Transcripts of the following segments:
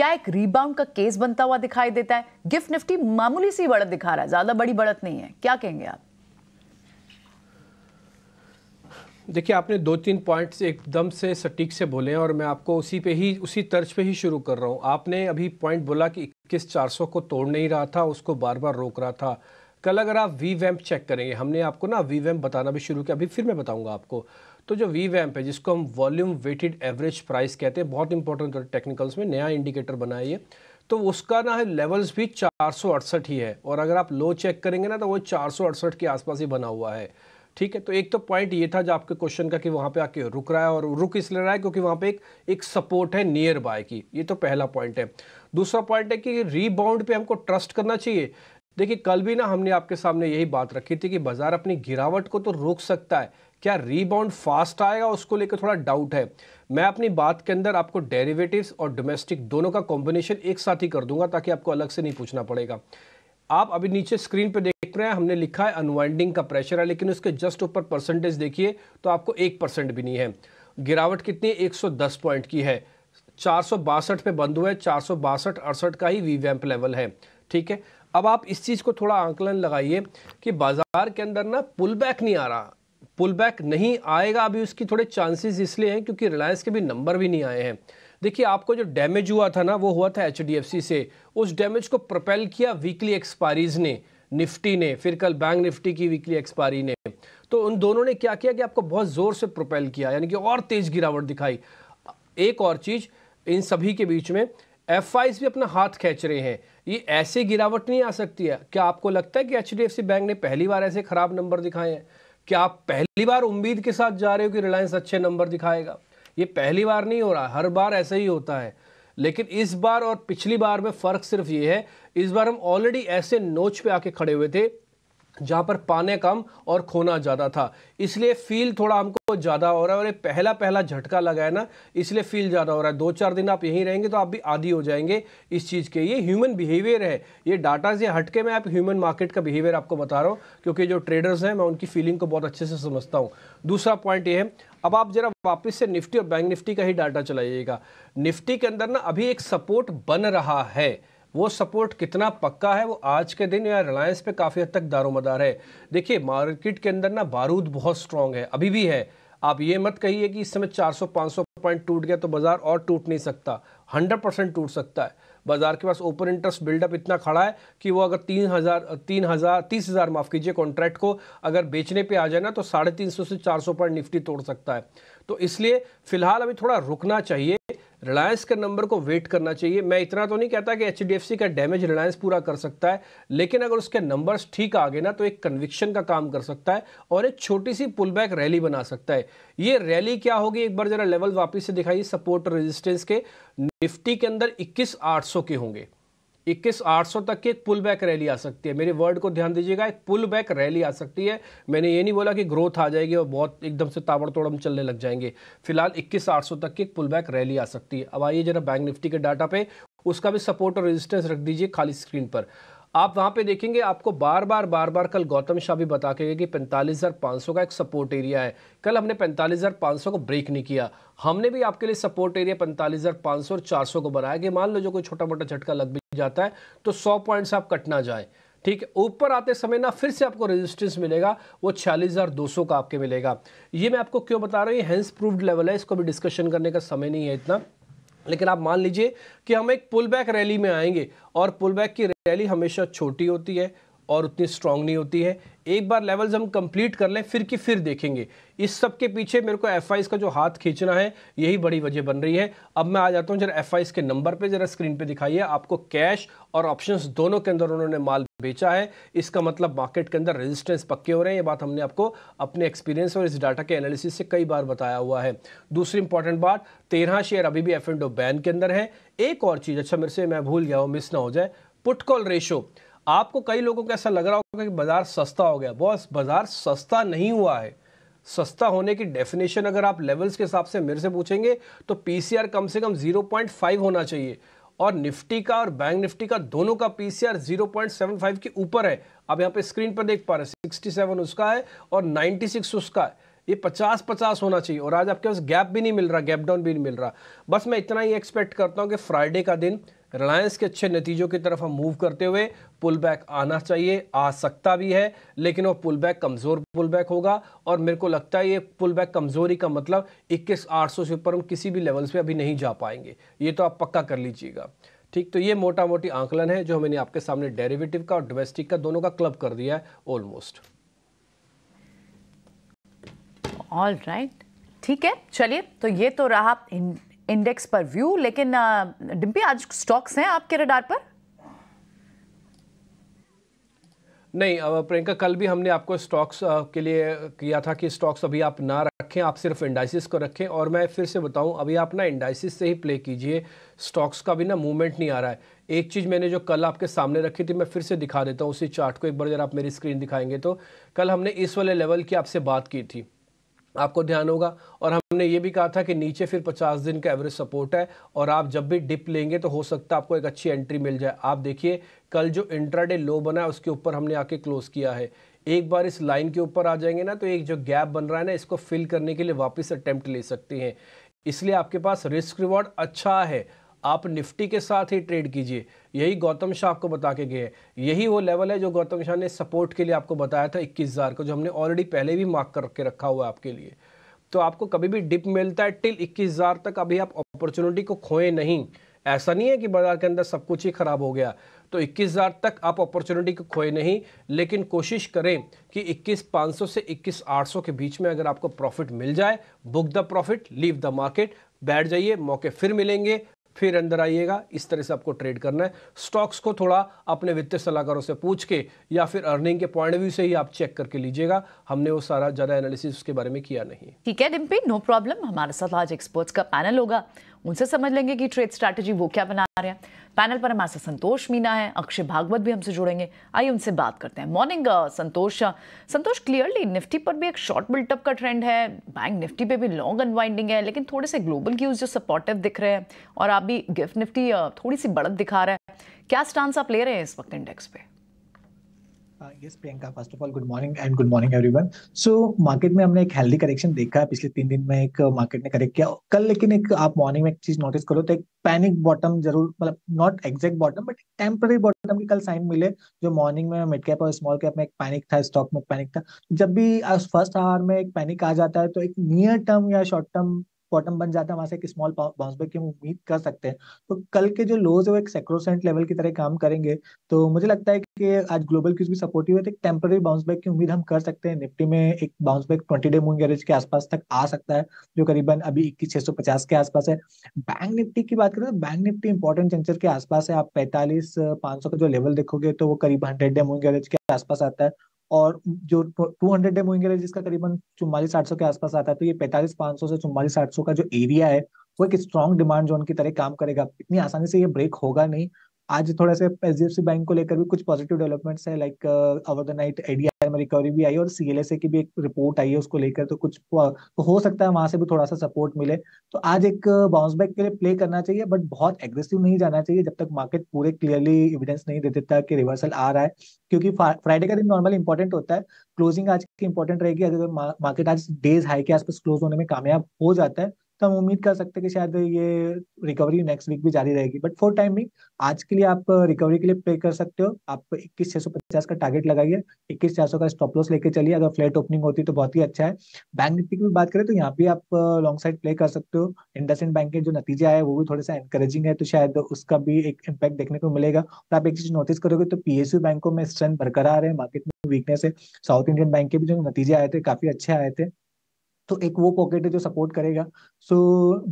क्या एक रीबाउंड का केस बनता हुआ दिखाई देता है गिफ्ट निफ्टी मामूली सी बढ़त दिखा रहा है ज़्यादा बड़ी बढ़त नहीं है क्या कहेंगे आप देखिए आपने दो तीन पॉइंट्स एकदम से सटीक से बोले हैं और मैं आपको उसी पे ही उसी तर्ज पे ही शुरू कर रहा हूँ आपने अभी पॉइंट बोला कि इक्कीस चार को तोड़ नहीं रहा था उसको बार बार रोक रहा था कल अगर आप वी वैम्प चेक करेंगे हमने आपको ना वी वैम्प बताना भी शुरू किया अभी फिर मैं बताऊँगा आपको तो जो वी वैम्प है जिसको हम वॉल्यूम वेटेड एवरेज प्राइस कहते हैं बहुत इंपॉर्टेंट टेक्निकल्स में नया इंडिकेटर बना तो उसका ना है लेवल्स भी चार ही है और अगर आप लो चेक करेंगे ना तो वो चार के आसपास ही बना हुआ है ठीक है तो एक तो पॉइंट ये था जो आपके क्वेश्चन का कि वहाँ पे आके रुक रहा है और रुक इसलिए रहा है क्योंकि वहाँ पे एक एक सपोर्ट है नियर बाय की ये तो पहला पॉइंट है दूसरा पॉइंट है कि रीबाउंड पे हमको ट्रस्ट करना चाहिए देखिए कल भी ना हमने आपके सामने यही बात रखी थी कि बाजार अपनी गिरावट को तो रोक सकता है क्या रीबाउंड फास्ट आएगा उसको लेकर थोड़ा डाउट है मैं अपनी बात के अंदर आपको डेरिवेटिव्स और डोमेस्टिक दोनों का कॉम्बिनेशन एक साथ ही कर दूंगा ताकि आपको अलग से नहीं पूछना पड़ेगा आप अभी नीचे स्क्रीन पर देख रहे हैं हमने लिखा है अनवाइंडिंग का प्रेशर है लेकिन उसके जस्ट ऊपर परसेंटेज देखिए तो आपको एक परसेंट भी नहीं है गिरावट कितनी 110 पॉइंट की है चार पे बंद हुआ है चार सौ का ही वी लेवल है ठीक है अब आप इस चीज़ को थोड़ा आंकलन लगाइए कि बाजार के अंदर ना पुल बैक नहीं आ रहा पुल बैक नहीं आएगा अभी उसकी थोड़े चांसेस इसलिए हैं क्योंकि रिलायंस के भी नंबर भी नहीं आए हैं देखिए आपको जो डैमेज हुआ था ना वो हुआ था एच से उस डैमेज को प्रोपेल किया वीकली एक्सपायरीज ने निफ्टी ने फिर कल बैंक निफ्टी की वीकली एक्सपायरी ने तो उन दोनों ने क्या किया कि आपको बहुत ज़ोर से प्रोपेल किया यानी कि और तेज़ गिरावट दिखाई एक और चीज़ इन सभी के बीच में एफ भी अपना हाथ खींच रहे हैं ये ऐसे गिरावट नहीं आ सकती है क्या आपको लगता है कि एच बैंक ने पहली बार ऐसे ख़राब नंबर दिखाए हैं क्या आप पहली बार उम्मीद के साथ जा रहे हो कि रिलायंस अच्छे नंबर दिखाएगा ये पहली बार नहीं हो रहा हर बार ऐसा ही होता है लेकिन इस बार और पिछली बार में फ़र्क सिर्फ ये है इस बार हम ऑलरेडी ऐसे नोच पे आके खड़े हुए थे जहाँ पर पाने कम और खोना ज़्यादा था इसलिए फील थोड़ा हमको ज़्यादा हो रहा है और ये पहला पहला झटका लगा है ना इसलिए फील ज़्यादा हो रहा है दो चार दिन आप यहीं रहेंगे तो आप भी आदि हो जाएंगे इस चीज़ के ये ह्यूमन बिहेवियर है ये डाटा से हटके मैं आप ह्यूमन मार्केट का बिहेवियर आपको बता रहा हूँ क्योंकि जो ट्रेडर्स हैं मैं उनकी फीलिंग को बहुत अच्छे से समझता हूँ दूसरा पॉइंट ये है अब आप जरा वापस से निफ्टी और बैंक निफ्टी का ही डाटा चलाइएगा निफ्टी के अंदर ना अभी एक सपोर्ट बन रहा है वो सपोर्ट कितना पक्का है वो आज के दिन या रिलायंस पे काफ़ी हद तक दारोमदार है देखिए मार्केट के अंदर ना बारूद बहुत स्ट्रांग है अभी भी है आप ये मत कहिए कि इस समय 400-500 पॉइंट टूट गया तो बाज़ार और टूट नहीं सकता 100 परसेंट टूट सकता है बाज़ार के पास ओपन इंटरेस्ट बिल्डअप इतना खड़ा है कि वो अगर तीन हज़ार तीन हज़ार तीस हज़ार माफ़ कीजिए कॉन्ट्रैक्ट को अगर बेचने पे आ जाए ना तो साढ़े तीन सौ से चार सौ पॉइंट निफ्टी तोड़ सकता है तो इसलिए फ़िलहाल अभी थोड़ा रुकना चाहिए रिलायंस के नंबर को वेट करना चाहिए मैं इतना तो नहीं कहता कि एच का डैमेज रिलायंस पूरा कर सकता है लेकिन अगर उसके नंबर्स ठीक आ गए ना तो एक कन्विक्शन का काम कर सकता है और एक छोटी सी पुल बैक रैली बना सकता है ये रैली क्या होगी एक बार ज़रा लेवल वापिस से दिखाइए सपोर्ट और रेजिस्टेंस के निफ्टी के अंदर इक्कीस आठ के होंगे इक्कीस आठ सौ तक की एक पुल बैक रैली आ सकती है मेरे वर्ड को ध्यान दीजिएगा एक पुल बैक रैली आ सकती है मैंने ये नहीं बोला कि ग्रोथ आ जाएगी और बहुत एकदम से ताबड़तोड़ हम चलने लग जाएंगे फिलहाल इक्कीस आठ सौ तक की एक पुल बैक रैली आ सकती है अब आइए जरा बैंक निफ्टी के डाटा पे उसका भी सपोर्ट और रेजिस्टेंस रख दीजिए खाली स्क्रीन पर आप वहां पे देखेंगे आपको बार बार बार बार कल गौतम शाह भी बता के गए कि 45,500 का एक सपोर्ट एरिया है कल हमने पैंतालीस को ब्रेक नहीं किया हमने भी आपके लिए सपोर्ट एरिया पैंतालीस और चार को बनाया कि मान लो जो कोई छोटा मोटा झटका लग भी जाता है तो सौ पॉइंट से आप कट ना जाए ठीक है ऊपर आते समय ना फिर से आपको रेजिस्टेंस मिलेगा वो छियालीस हज़ार दो सौ का आपके मिलेगा ये मैं आपको क्यों बता रहा हूँ ये हैंस प्रूव्ड लेवल है इसको भी डिस्कशन करने का समय नहीं है इतना लेकिन आप मान लीजिए कि हम एक पुल बैक रैली में आएंगे और पुल बैक की रैली हमेशा छोटी होती है और उतनी स्ट्रांग नहीं होती है एक बार लेवल्स हम कंप्लीट कर लें फिर की फिर देखेंगे इस सब के पीछे मेरे को एफ का जो हाथ खींचना है यही बड़ी वजह बन रही है अब मैं आ जाता हूं जरा एफ के नंबर पे जरा स्क्रीन पर दिखाइए आपको कैश और ऑप्शंस दोनों के अंदर उन्होंने माल बेचा है इसका मतलब मार्केट के अंदर रेजिस्टेंस पक्के हो रहे हैं ये बात हमने आपको अपने एक्सपीरियंस और इस डाटा के एनालिसिस से कई बार बताया हुआ है दूसरी इंपॉर्टेंट बात तेरह शेयर अभी भी एफ बैन के अंदर है एक और चीज़ अच्छा मेरे से मैं भूल गया हूँ मिस ना हो जाए पुटकॉल रेशो आपको कई लोगों को ऐसा लग रहा होगा कि बाज़ार सस्ता हो गया बॉस बाज़ार सस्ता नहीं हुआ है सस्ता होने की डेफिनेशन अगर आप लेवल्स के हिसाब से मेरे से पूछेंगे तो पीसीआर कम से कम 0.5 होना चाहिए और निफ्टी का और बैंक निफ्टी का दोनों का पीसीआर 0.75 के ऊपर है आप यहाँ पे स्क्रीन पर देख पा रहे सिक्सटी सेवन उसका है और 96 उसका है ये पचास पचास होना चाहिए और आज आपके पास गैप भी नहीं मिल रहा गैप डाउन भी नहीं मिल रहा बस मैं इतना ही एक्सपेक्ट करता हूँ कि फ्राइडे का दिन रिलायंस के अच्छे नतीजों की तरफ हम मूव करते हुए पुल बैक आना चाहिए आ सकता भी है लेकिन वो पुल बैक कमज़ोर पुल बैक होगा और मेरे को लगता है ये पुल बैक कमज़ोरी का मतलब इक्कीस आठ सौ से ऊपर हम किसी भी लेवल्स पे अभी नहीं जा पाएंगे ये तो आप पक्का कर लीजिएगा ठीक तो ये मोटा मोटी आंकलन है जो मैंने आपके सामने डेरिवेटिव का और डोमेस्टिक का दोनों का क्लब कर दिया है ऑलमोस्ट ऑल राइट ठीक है चलिए तो ये तो रहा इंडेक्स पर व्यू लेकिन डिम्पी आज स्टॉक्स हैं आपके रडार पर नहीं प्रियंका कल भी हमने आपको स्टॉक्स के लिए किया था कि स्टॉक्स अभी आप ना रखें आप सिर्फ इंडाइसिस को रखें और मैं फिर से बताऊं अभी आप ना इंडाइसिस से ही प्ले कीजिए स्टॉक्स का भी ना मूवमेंट नहीं आ रहा है एक चीज़ मैंने जो कल आपके सामने रखी थी मैं फिर से दिखा देता हूं उसी चार्ट को एक बार जरा आप मेरी स्क्रीन दिखाएंगे तो कल हमने इस वाले लेवल की आपसे बात की थी आपको ध्यान होगा और हमने ये भी कहा था कि नीचे फिर 50 दिन का एवरेज सपोर्ट है और आप जब भी डिप लेंगे तो हो सकता है आपको एक अच्छी एंट्री मिल जाए आप देखिए कल जो इंट्राडे लो बना है उसके ऊपर हमने आके क्लोज किया है एक बार इस लाइन के ऊपर आ जाएंगे ना तो एक जो गैप बन रहा है ना इसको फिल करने के लिए वापस अटैम्प्ट ले सकते हैं इसलिए आपके पास रिस्क रिवॉर्ड अच्छा है आप निफ्टी के साथ ही ट्रेड कीजिए यही गौतम शाह आपको बता के गए यही वो लेवल है जो गौतम शाह ने सपोर्ट के लिए आपको बताया था इक्कीस हज़ार को जो हमने ऑलरेडी पहले भी मार्क करके रखा हुआ है आपके लिए तो आपको कभी भी डिप मिलता है टिल इक्कीस हज़ार तक अभी आप अपॉर्चुनिटी को खोए नहीं ऐसा नहीं है कि बाजार के अंदर सब कुछ ही ख़राब हो गया तो इक्कीस हज़ार तक आप अपॉर्चुनिटी को खोए नहीं लेकिन कोशिश करें कि इक्कीस पाँच सौ से इक्कीस आठ सौ के बीच में अगर आपको प्रॉफिट मिल जाए book the profit leave the market बैठ जाइए मौके फिर मिलेंगे फिर अंदर आइएगा इस तरह से आपको ट्रेड करना है स्टॉक्स को थोड़ा अपने वित्तीय सलाहकारों से पूछ के या फिर अर्निंग के पॉइंट व्यू से ही आप चेक करके लीजिएगा हमने वो सारा ज़्यादा एनालिसिस उसके बारे में किया नहीं ठीक है डिम्पी नो प्रॉब्लम हमारे साथ आज एक्सपर्ट्स का पैनल होगा उनसे समझ लेंगे कि ट्रेड स्ट्रैटेजी वो क्या बना रहे हैं पैनल पर हमारे साथ संतोष मीना है अक्षय भागवत भी हमसे जुड़ेंगे आइए उनसे बात करते हैं morning uh, Santosh uh, Santosh clearly Nifty पर भी एक शॉर्ट बिल्टअप का ट्रेंड है बैंक निफ्टी पे भी लॉन्ग अनवाइंडिंग है लेकिन थोड़े से ग्लोबल क्यूज जो सपोर्टिव दिख रहे हैं और आप भी गिफ्ट निफ्टी uh, थोड़ी सी बढ़त दिखा रहा है क्या स्टांस आप ले रहे हैं इस वक्त इंडेक्स पे yes Priyanka first of all good morning and good morning everyone so market में हमने एक हेल्दी करेक्शन देखा पिछले तीन दिन में एक मार्केट uh, ने करेक्ट किया कल लेकिन एक आप मॉर्निंग में एक चीज नोटिस करो तो एक पैनिक बॉटम जरूर मतलब not exact bottom but temporary bottom की कल साइन मिले जो मॉर्निंग में मिड कैप और स्मॉल कैप में एक पैनिक था स्टॉक में पैनिक था जब भी फर्स्ट uh, आवर में एक पैनिक आ जाता है तो एक नियर टर्म या शॉर्ट टर्म बॉटम बन जाता है वहां से एक स्मॉल बाउंस बैक की उम्मीद कर सकते हैं तो कल के जो लोज है वो एक सेक्रोसेंट लेवल की तरह काम करेंगे तो मुझे लगता है कि आज ग्लोबल क्यूज भी सपोर्टिव है तो एक टेम्पररी बाउंस बैक की उम्मीद हम कर सकते हैं निफ्टी में एक bounce back twenty day moving average के आसपास तक आ सकता है जो करीबन अभी इक्कीस छह सौ पचास के आसपास है बैंक निफ्टी की बात करें तो बैंक निफ्टी इंपॉर्टेंट जंक्चर के आसपास है आप पैंतालीस पांच सौ का जो लेवल देखोगे तो वो करीब हंड्रेड डे मूविंग एवरेज के आसपास आता है और जो two hundred day moving average इसका करीबन चुम्बालीस आठ सौ के आसपास आता है तो ये पैंतालीस पांच सौ से चुम्बालीस आठ सौ का जो एरिया है वो एक स्ट्रॉन्ग डिमांड जोन की तरह काम करेगा इतनी आसानी से ये ब्रेक होगा नहीं आज थोड़ा सा एच बैंक को लेकर भी कुछ पॉजिटिव डेवलपमेंट्स है लाइक अवर द नाइट एडिया रिकवरी भी आई और सीएलएसए की भी एक रिपोर्ट आई है उसको लेकर तो कुछ तो हो सकता है वहां से भी थोड़ा सा सपोर्ट मिले तो आज एक बाउंस बैक के लिए प्ले करना चाहिए बट बहुत एग्रेसिव नहीं जाना चाहिए जब तक मार्केट पूरे क्लियरली एविडेंस नहीं दे देता कि रिवर्सल आ रहा है क्योंकि फ्राइडे का दिन नॉर्मल इंपॉर्टेंट होता है क्लोजिंग आज की इंपॉर्टेंट रहेगी अगर मार्केट आज डेज हाई के आसपास क्लोज होने में कामयाब हो जाता है तो हम उम्मीद कर सकते हैं कि शायद ये रिकवरी नेक्स्ट वीक भी जारी रहेगी बट फोर टाइम आज के लिए आप रिकवरी के लिए प्ले कर सकते हो आप इक्कीस छह सौ पचास का टारगेट लगाइए इक्कीस चार सौ का स्टॉप लॉस लेके चलिए अगर फ्लैट ओपनिंग होती तो बहुत ही अच्छा है बैंक निफ्टी की भी बात करें तो यहाँ भी आप लॉन्ग साइड प्ले कर सकते हो इंडसेंड बैंक के जो नतीजे आए वो भी थोड़ा सा एनकरेजिंग है तो शायद उसका भी एक इम्पैक्ट देखने को मिलेगा और आप एक चीज नोटिस करोगे तो पीएसयू बैंकों में स्ट्रेंथ बरकरार है मार्केट में वीकनेस है साउथ इंडियन बैंक के भी जो नतीजे आए थे काफी अच्छे आए थे तो एक वो पॉकेट है जो सपोर्ट करेगा सो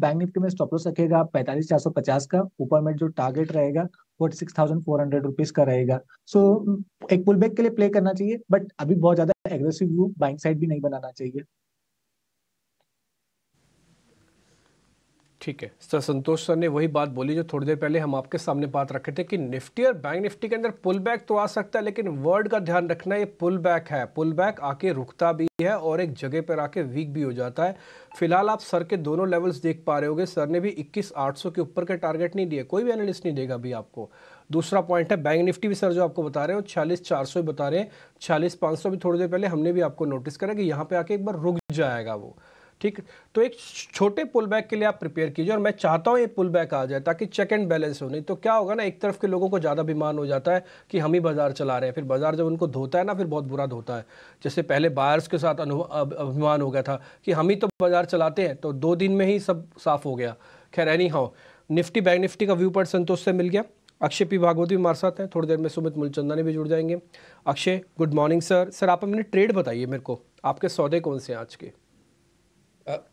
बैंक निफ्टी में स्टॉप लॉस रखेगा पैंतालीस चार सौ पचास का ऊपर में जो टारगेट रहेगा forty six thousand four hundred rupees का रहेगा सो so, एक पुल बैक के लिए प्ले करना चाहिए बट अभी बहुत ज्यादा एग्रेसिव व्यू बैंक साइड भी नहीं बनाना चाहिए ठीक है सर संतोष सर ने वही बात बोली जो थोड़ी देर पहले हम आपके सामने बात रखे थे कि निफ्टी और बैंक निफ्टी के अंदर पुल बैक तो आ सकता है लेकिन वर्ड का ध्यान रखना ये पुल बैक है पुल बैक आके रुकता भी है और एक जगह पर आके वीक भी हो जाता है फिलहाल आप सर के दोनों लेवल्स देख पा रहे होगे सर ने भी 21,800 के ऊपर के टारगेट नहीं दिए कोई भी एनालिस्ट नहीं देगा अभी आपको दूसरा पॉइंट है बैंक निफ्टी भी सर जो आपको बता रहे हैं छियालीस चार सौ बता रहे हैं छियालीस पाँच सौ भी थोड़ी देर पहले हमने भी आपको नोटिस करा कि यहाँ पे आके एक बार रुक जाएगा वो ठीक तो एक छोटे पुल बैक के लिए आप प्रिपेयर कीजिए और मैं चाहता हूँ ये पुल बैक आ जाए ताकि चेक एंड बैलेंस हो नहीं तो क्या होगा ना एक तरफ के लोगों को ज़्यादा बीमार हो जाता है कि हम ही बाज़ार चला रहे हैं फिर बाज़ार जब उनको धोता है ना फिर बहुत बुरा धोता है जैसे पहले बायर्स के साथ अभिमान हो गया था कि हम ही तो बाज़ार चलाते हैं तो दो दिन में ही सब साफ़ हो गया खैर anyhow Nifty bank Nifty का व्यू पॉइंट संतोष से मिल गया अक्षय पी भागवत भी हमारे साथ हैं थोड़ी देर में सुमित मूलचंदानी भी जुड़ जाएंगे Akshay good morning sir sir आप अपने ट्रेड बताइए मेरे को आपके सौदे कौन से हैं आज के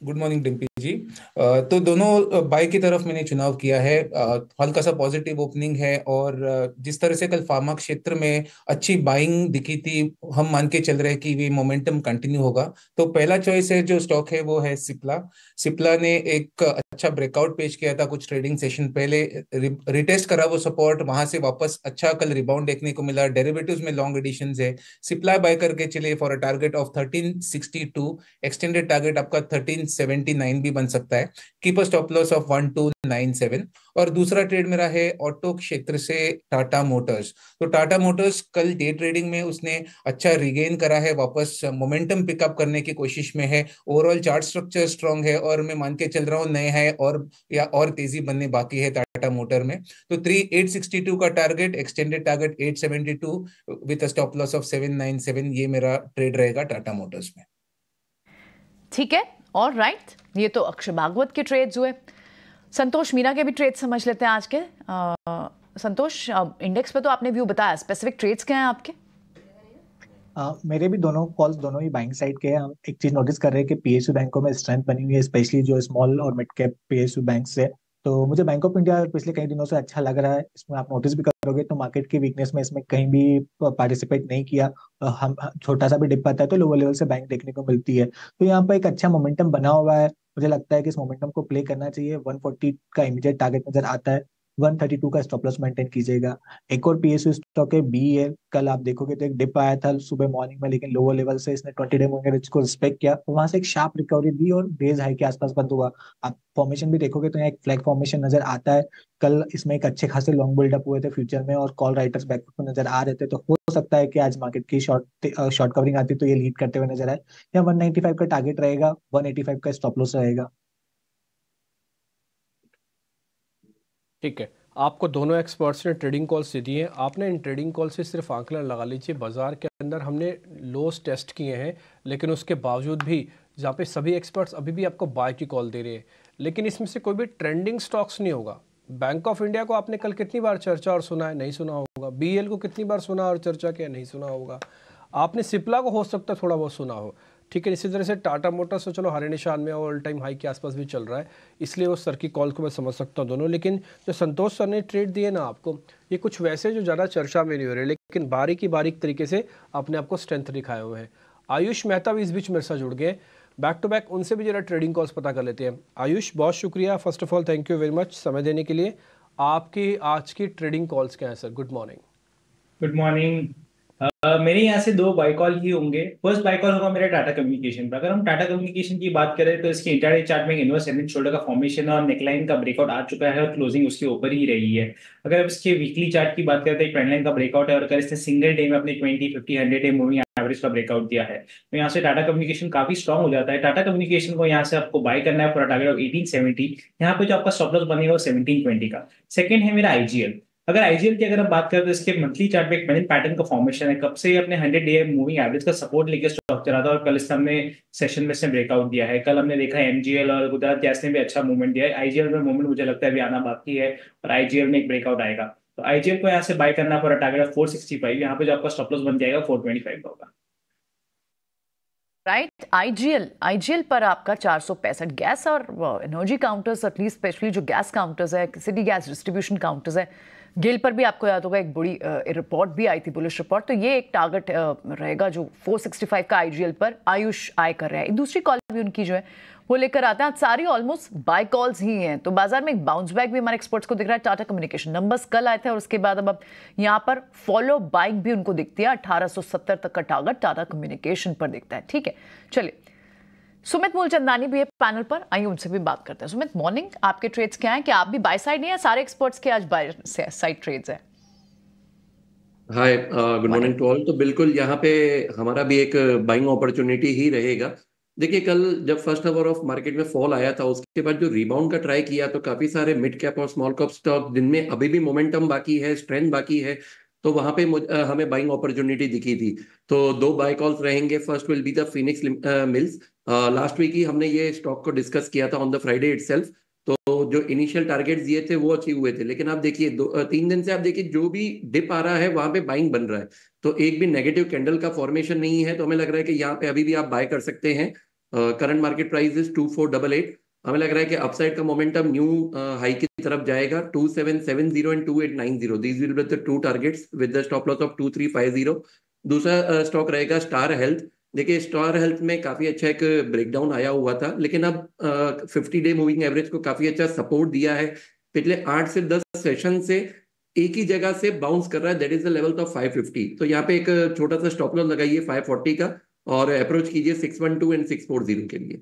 गुड मॉर्निंग डिम्पी जी तो दोनों बाई uh, की तरफ मैंने चुनाव किया है uh, हल्का सा पॉजिटिव ओपनिंग है और uh, जिस तरह से कल फार्मा क्षेत्र में अच्छी बाइंग दिखी थी हम मान के चल रहे कि वे मोमेंटम कंटिन्यू होगा तो पहला चॉइस है जो स्टॉक है वो है सिप्ला सिप्ला ने एक अच्छा ब्रेकआउट पेश किया था कुछ ट्रेडिंग सेशन पहले रिटेस्ट करा वो सपोर्ट वहां से वापस अच्छा कल रिबाउंड देखने को मिला डेरेवेटिव में लॉन्ग एडिशन है सिप्ला बाय करके चले for a target of thirteen extended target आपका 1379 भी बन सकता है कीप स्टॉप लॉस ऑफ 1297 और दूसरा ट्रेड मेरा है ऑटो क्षेत्र से टाटा मोटर्स तो टाटा मोटर्स कल डे ट्रेडिंग में उसने अच्छा रिगेन करा है वापस मोमेंटम पिकअप करने की कोशिश में है ओवरऑल चार्ट स्ट्रक्चर स्ट्रांग है और मैं मान के चल रहा हूँ नए है और या और तेजी बनने बाकी है टाटा मोटर में तो थ्री एट सिक्सटी टू का target extended target eight seventy two with stop loss of seven nine seven ये मेरा ट्रेड रहेगा टाटा मोटर्स में ठीक है और राइट ये तो अक्षय भागवत के ट्रेड्स हुए संतोष मीना के भी ट्रेड समझ लेते हैं आज के आ, संतोष इंडेक्स पे तो आपने व्यू बताया स्पेसिफिक ट्रेड्स क्या हैं आपके Uh, मेरे भी दोनों कॉल्स दोनों ही बैंक साइड के हैं हम एक चीज नोटिस कर रहे हैं कि पीएसयू बैंकों में स्ट्रेंथ बनी हुई है स्पेशली जो स्मॉल और मिड कैप पीएसयू बैंक है तो मुझे बैंक ऑफ इंडिया पिछले कई दिनों से अच्छा लग रहा है इसमें आप नोटिस भी करोगे तो मार्केट की वीकनेस में इसमें कहीं भी पार्टिसिपेट नहीं किया हम छोटा सा भी डिप आता है तो लोअर लेवल से बैंक देखने को मिलती है तो यहाँ पर एक अच्छा मोमेंटम बना हुआ है मुझे लगता है कि इस मोमेंटम को प्ले करना चाहिए 140 का इमीडिएट टारगेट नजर आता है 132 का स्टॉप लॉस मेंटेन कीजिएगा एक और पीएसयू स्टॉक है बी कल आप देखोगे तो एक डिप आया था सुबह मॉर्निंग में लेकिन लोअर लेवल से इसने 20 डे मूविंग एवरेज को रिस्पेक्ट किया तो वहां से एक शार्प रिकवरी दी और बेज हाई के आसपास बंद हुआ आप फॉर्मेशन भी देखोगे तो यहाँ एक फ्लैग फॉर्मेशन नजर आता है कल इसमें एक अच्छे खासे लॉन्ग बिल्डअप हुए थे फ्यूचर में और कॉल राइटर्स बैक में नजर आ रहे थे तो हो सकता है कि आज मार्केट की शॉर्ट शॉर्ट कवरिंग आती तो ये लीड करते हुए नजर आए या वन का टारगेट रहेगा वन का स्टॉप लॉस रहेगा ठीक है आपको दोनों एक्सपर्ट्स ने ट्रेडिंग कॉल्स दे दिए हैं आपने इन ट्रेडिंग कॉल से सिर्फ आंकलन लगा लीजिए बाजार के अंदर हमने लोस टेस्ट किए हैं लेकिन उसके बावजूद भी जहाँ पे सभी एक्सपर्ट्स अभी भी आपको बाय की कॉल दे रहे हैं लेकिन इसमें से कोई भी ट्रेंडिंग स्टॉक्स नहीं होगा बैंक ऑफ इंडिया को आपने कल कितनी बार चर्चा और सुना है नहीं सुना होगा बी को कितनी बार सुना और चर्चा किया नहीं सुना होगा आपने सिप्ला को हो सकता थोड़ा बहुत सुना हो ठीक है इसी तरह से टाटा मोटर्स तो चलो हरे निशान में और ऑल टाइम हाई के आसपास भी चल रहा है इसलिए उस सर की कॉल को मैं समझ सकता हूँ दोनों लेकिन जो संतोष सर ने ट्रेड दिए ना आपको ये कुछ वैसे जो ज़्यादा चर्चा में नहीं हो रहे लेकिन बारीक ही बारीक तरीके से अपने आपको स्ट्रेंथ दिखाए हुए हैं आयुष मेहता भी इस बीच मेरे साथ जुड़ गए बैक टू बैक उनसे भी ज़रा ट्रेडिंग कॉल्स पता कर लेते हैं आयुष बहुत शुक्रिया first of all thank you very much समय देने के लिए आपकी आज की ट्रेडिंग कॉल्स क्या हैं sir good morning good morning मेरे यहाँ से दो बाइकॉल ही होंगे फर्स्ट बाइकॉल होगा मेरा टाटा कम्युनिकेशन पर अगर हम टाटा कम्युनिकेशन की बात करें तो इसके इंटरनेट चार्ट में इनवर्स एंड शोल्डर का फॉर्मेशन और नेकलाइन का ब्रेकआउट आ चुका है और क्लोजिंग उसके ऊपर ही रही है अगर इसके वीकली चार्ट की बात करें तो ट्रेंडलाइन का ब्रेकआउट है और अगर इसने सिंगल डे में अपने twenty fifty hundred day moving average का ब्रेकआउट दिया है तो यहाँ से टाटा कम्युनिकेशन काफी स्ट्रॉग हो जाता है टाटा कम्युनिकेशन को यहाँ से आपको बाय करना है पूरा टारगेट ऑफ एटीन सेवेंटी यहाँ पे जो आपका स्टॉप बनेगा वो सेवनटीन ट्वेंटी का सेकंड है मेरा आईजीएल अगर आईजीएल की अगर हम बात करें तो इसके मंथली चार्ट में एक मेन पैटर्न का फॉर्मेशन है कब से ये अपने हंड्रेड डे मूविंग एवरेज का सपोर्ट लेके स्टॉक चला था और कल इस हमने सेशन में इसने ब्रेकआउट दिया है कल हमने देखा एमजीएल और गुजरात गैस ने भी अच्छा मूवमेंट दिया है आईजीएल में मूवमेंट मुझे लगता है अभी आना बाकी है और आईजीएल में एक ब्रेकआउट आएगा तो आईजीएल को यहाँ से बाय करना पड़ा टारगेट फोर सिक्सटी फाइव यहाँ पे जो आपका स्टॉपलॉस बन जाएगा फोर ट्वेंटी फाइव का होगा राइट आईजीएल आईजीएल पर आपका चार सौ पैंसठ गैस और एनर्जी काउंटर्स एटलीस्ट स्पेशली जो गैस काउंटर्स है सिटी गैस डिस्ट्रीब्यूशन काउंटर्स है गिल पर भी आपको याद होगा एक बड़ी रिपोर्ट भी आई थी पुलिस रिपोर्ट तो ये एक टारगेट रहेगा जो 465 का आईजीएल पर आयुष आय कर रहा है एक दूसरी कॉल भी उनकी जो है वो लेकर आते हैं सारी ऑलमोस्ट बाय कॉल्स ही हैं तो बाजार में एक बाउंस बैक भी हमारे एक्सपर्ट्स को दिख रहा है टाटा कम्युनिकेशन नंबर्स कल आए थे और उसके बाद अब अब यहाँ पर फॉलो बाइक भी उनको दिखती है अठारह तक का टारगेट टाटा कम्युनिकेशन पर दिखता है ठीक है चलिए सुमित मूलचंदानी भी है पैनल पर आइए उनसे भी बात करते हैं सुमित मॉर्निंग आपके ट्रेड्स क्या हैं कि आप भी बाय साइड नहीं है सारे एक्सपर्ट्स के आज बाय साइड ट्रेड्स हैं hi good morning to all तो बिल्कुल यहाँ पे हमारा भी एक बाइंग अपॉर्चुनिटी ही रहेगा देखिए कल जब फर्स्ट आवर ऑफ मार्केट में फॉल आया था उसके बाद जो रिबाउंड का ट्राई किया तो काफी सारे मिड कैप और स्मॉल कैप स्टॉक जिनमें अभी भी मोमेंटम बाकी है स्ट्रेंथ बाकी है तो वहां पे uh, हमें बाइंग अपॉर्चुनिटी दिखी थी तो दो बाय कॉल्स रहेंगे first will be the Phoenix Mills last uh, week ही हमने ये स्टॉक को डिस्कस किया था ऑन द फ्राइडे इट तो जो इनिशियल टारगेट दिए थे वो अचीव हुए थे लेकिन आप देखिए दो uh, तीन दिन से आप देखिए जो भी डिप आ रहा है वहां पे बाइंग बन रहा है तो एक भी नेगेटिव कैंडल का फॉर्मेशन नहीं है तो हमें लग रहा है कि यहाँ पे अभी भी आप बाय कर सकते हैं current market price is two four double eight हमें लग रहा है कि अपसाइड का मोमेंटम न्यू हाई की तरफ जाएगा two seven seven zero and two eight nine zero these will two targets with the stop loss of two three five zero दूसरा स्टॉक uh, रहेगा स्टार हेल्थ देखिए स्टार हेल्थ में काफ़ी अच्छा एक ब्रेकडाउन आया हुआ था लेकिन अब फिफ्टी डे मूविंग एवरेज को काफ़ी अच्छा सपोर्ट दिया है पिछले आठ से दस सेशन से एक ही जगह से बाउंस कर रहा है that is the level of five fifty तो यहाँ पे एक छोटा सा स्टॉप लॉस लगाइए फाइव फोर्टी का और अप्रोच कीजिए six one two and six four zero के लिए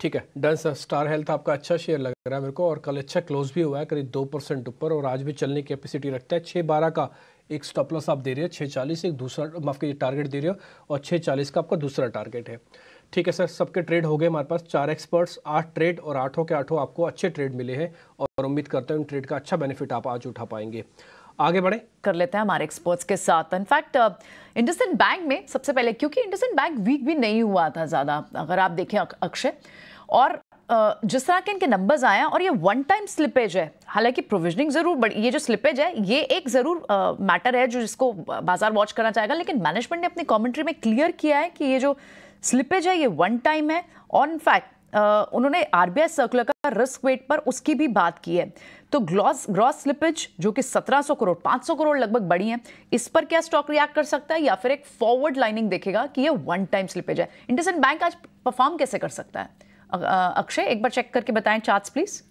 ठीक है डन सर स्टार हेल्थ आपका अच्छा शेयर लग रहा है मेरे को और कल अच्छा क्लोज भी हुआ है करीब दो परसेंट ऊपर और आज भी चलने की कैपेसिटी रखता है छः बारह का एक स्टॉप लॉस आप दे रहे हो छः चालीस एक दूसरा माफ कीजिए टारगेट दे रहे हो और छः चालीस का आपका दूसरा टारगेट है ठीक है सर सबके ट्रेड हो गए हमारे पास चार एक्सपर्ट्स आठ ट्रेड और आठों के आठों आपको अच्छे ट्रेड मिले हैं और उम्मीद करते हैं उन ट्रेड का अच्छा बेनिफिट आप आज उठा पाएंगे आगे बढ़े कर लेते हैं हमारे एक्सपर्ट्स के साथ इनफैक्ट इंडसन बैंक में सबसे पहले क्योंकि इंडसन बैंक वीक भी नहीं हुआ था ज़्यादा अगर आप देखें अक्षय और जिस तरह के इनके नंबर्स आए हैं और ये वन टाइम स्लिपेज है हालांकि प्रोविजनिंग ज़रूर बड़ी ये जो स्लिपेज है ये एक ज़रूर मैटर है जो जिसको बाजार वॉच करना चाहेगा लेकिन मैनेजमेंट ने अपनी कॉमेंट्री में क्लियर किया है कि ये जो स्लिपेज है ये वन टाइम है और इनफैक्ट उन्होंने आर सर्कुलर का रिस्क वेट पर उसकी भी बात की है तो ग्लॉस ग्रॉस स्लिपेज जो कि 1700 करोड़ 500 करोड़ लगभग बढ़ी है इस पर क्या स्टॉक रिएक्ट कर सकता है या फिर एक फॉरवर्ड लाइनिंग देखेगा कि ये वन टाइम स्लिपेज है इंडस बैंक आज परफॉर्म कैसे कर सकता है अक्षय एक बार चेक करके बताएं चार्ट्स प्लीज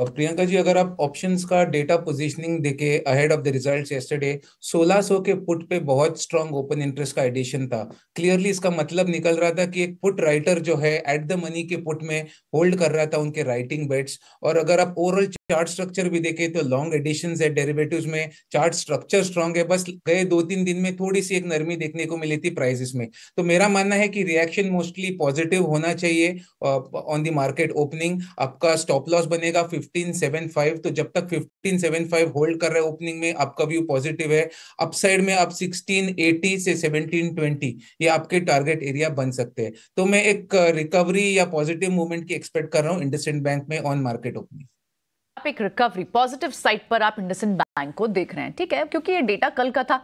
प्रियंका जी अगर आप ऑप्शंस का डेटा पोजीशनिंग देखे ahead of the results yesterday 1600 के पुट पे बहुत स्ट्रांग ओपन इंटरेस्ट का एडिशन था क्लियरली इसका मतलब निकल रहा था कि एक पुट राइटर जो है एट द मनी के पुट में होल्ड कर रहा था उनके राइटिंग बेट्स और अगर आप ओवरऑल चार्ट स्ट्रक्चर भी देखे तो लॉन्ग एडिशन है डेरिवेटिव में चार्ट स्ट्रक्चर स्ट्रांग है बस गए दो तीन दिन में थोड़ी सी एक नरमी देखने को मिली थी प्राइसेस में तो मेरा मानना है कि रिएक्शन मोस्टली पॉजिटिव होना चाहिए ऑन द मार्केट ओपनिंग आपका स्टॉप लॉस बनेगा फिफ्टीन सेवन फाइव तो जब तक फिफ्टीन सेवन फाइव होल्ड कर रहे ओपनिंग में आपका व्यू पॉजिटिव है अपसाइड में आप सिक्सटीन एटी से सेवनटीन ट्वेंटी ये आपके टारगेट एरिया बन सकते हैं तो मैं एक रिकवरी या पॉजिटिव मूवमेंट की एक्सपेक्ट कर रहा हूँ इंडसइंड बैंक में ऑन मार्केट ओपनिंग आप एक रिकवरी पॉजिटिव साइट पर आप इंडसेंड बैंक को देख रहे हैं ठीक है क्योंकि ये डेटा कल का था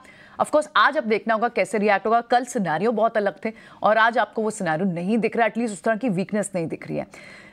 कोर्स आज आप देखना होगा कैसे रिएक्ट होगा कल सिनारियों बहुत अलग थे और आज आपको वो सिनारियो नहीं दिख रहा एटलीस्ट उस तरह की वीकनेस नहीं दिख रही है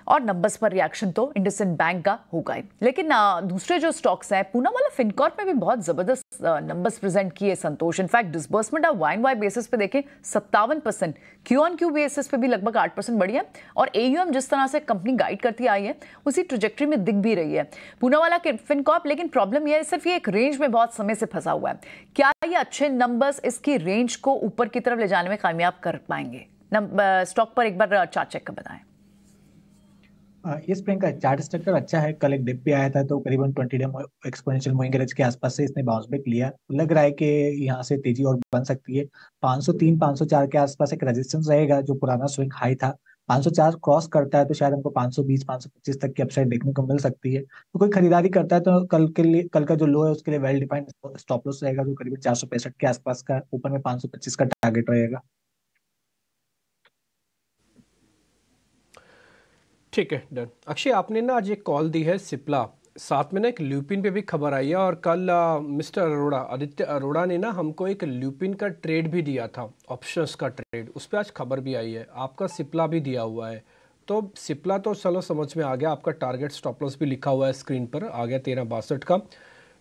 और नंबर्स पर रिएक्शन तो इंडसेंड बैंक का होगा ही लेकिन दूसरे जो स्टॉक्स हैं पूनावाला फिनकॉर्प में भी बहुत ज़बरदस्त नंबर्स प्रेजेंट किए संतोष इनफैक्ट डिसबर्समेंट आप वाइन वाई बेसिस पे देखें सत्तावन percent Q on Q basis पे भी लगभग आठ परसेंट बढ़ी है और ए जिस तरह से कंपनी गाइड करती आई है उसी ट्रोजेक्ट्री में दिख भी रही है पूनावाला फिनकॉर्प लेकिन प्रॉब्लम यह है सिर्फ ये एक रेंज में बहुत समय से फंसा हुआ है क्या ये अच्छे नंबर्स इसकी रेंज को ऊपर की तरफ ले जाने में कामयाब कर पाएंगे स्टॉक पर एक बार चार चेक कर बताएं हाँ, इस प्लेन का चार्ट स्ट्रक्चर अच्छा है कल एक डिप भी आया था तो करीबन twenty day exponential moving average के आसपास से इसने बाउंस बैक लिया लग रहा है कि यहाँ से तेजी और बन सकती है 503 504 के आसपास एक रेजिस्टेंस रहेगा जो पुराना स्विंग हाई था 504 क्रॉस करता है तो शायद हमको 520 525 तक की अपसाइड देखने को मिल सकती है तो कोई खरीदारी करता है तो कल के लिए कल का जो लो है उसके लिए वेल डिफाइंड स्टॉप लॉस रहेगा जो करीबन चार के आसपास का ऊपर में पांच का टारगेट रहेगा ठीक है डन अक्षय आपने ना आज एक कॉल दी है सिप्ला साथ में ना एक ल्यूपिन पे भी खबर आई है और कल आ, मिस्टर अरोड़ा आदित्य अरोड़ा ने ना हमको एक ल्यूपिन का ट्रेड भी दिया था ऑप्शंस का ट्रेड उस पर आज खबर भी आई है आपका सिप्ला भी दिया हुआ है तो सिप्ला तो चलो समझ में आ गया आपका टारगेट स्टॉपलॉस भी लिखा हुआ है स्क्रीन पर आ गया तेरह बासठ का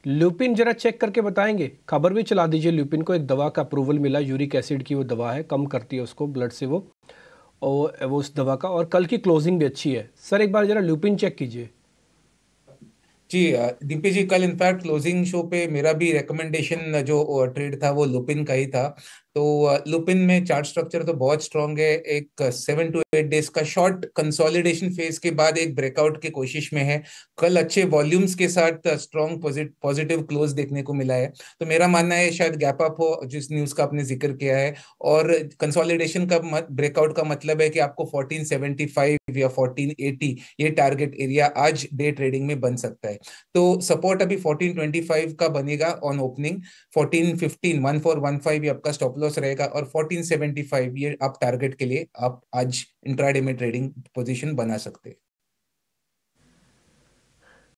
ल्यूपिन जरा चेक करके बताएंगे खबर भी चला दीजिए ल्यूपिन को एक दवा का अप्रूवल मिला यूरिक एसिड की वो दवा है कम करती है उसको ब्लड से वो और वो उस दवा का और कल की क्लोजिंग भी अच्छी है सर एक बार जरा ल्यूपिन चेक कीजिए जी दीपी जी कल इनफैक्ट क्लोजिंग शो पे मेरा भी रिकमेंडेशन जो ट्रेड था वो लुपिन का ही था तो लुपिन में चार्ट स्ट्रक्चर तो बहुत स्ट्रांग है एक सेवन टू एट डेज का शॉर्ट कंसोलिडेशन फेज के बाद एक ब्रेकआउट की कोशिश में है कल अच्छे वॉल्यूम्स के साथ स्ट्रांग पॉजिटिव क्लोज देखने को मिला है तो मेरा मानना है शायद गैप अप हो जिस न्यूज का आपने जिक्र किया है और कंसोलिडेशन का ब्रेकआउट का मतलब है कि आपको फोर्टीन फाइव या फोर्टीन एटी ये टारगेट एरिया आज डे ट्रेडिंग में बन सकता है तो सपोर्ट अभी फोर्टीन ट्वेंटी फाइव का बनेगा on opening fourteen fifteen one four one five आपका स्टॉप लॉस रहेगा और 1475 ये आप टारगेट के लिए आप आज इंट्राडे में ट्रेडिंग पोजीशन बना सकते हैं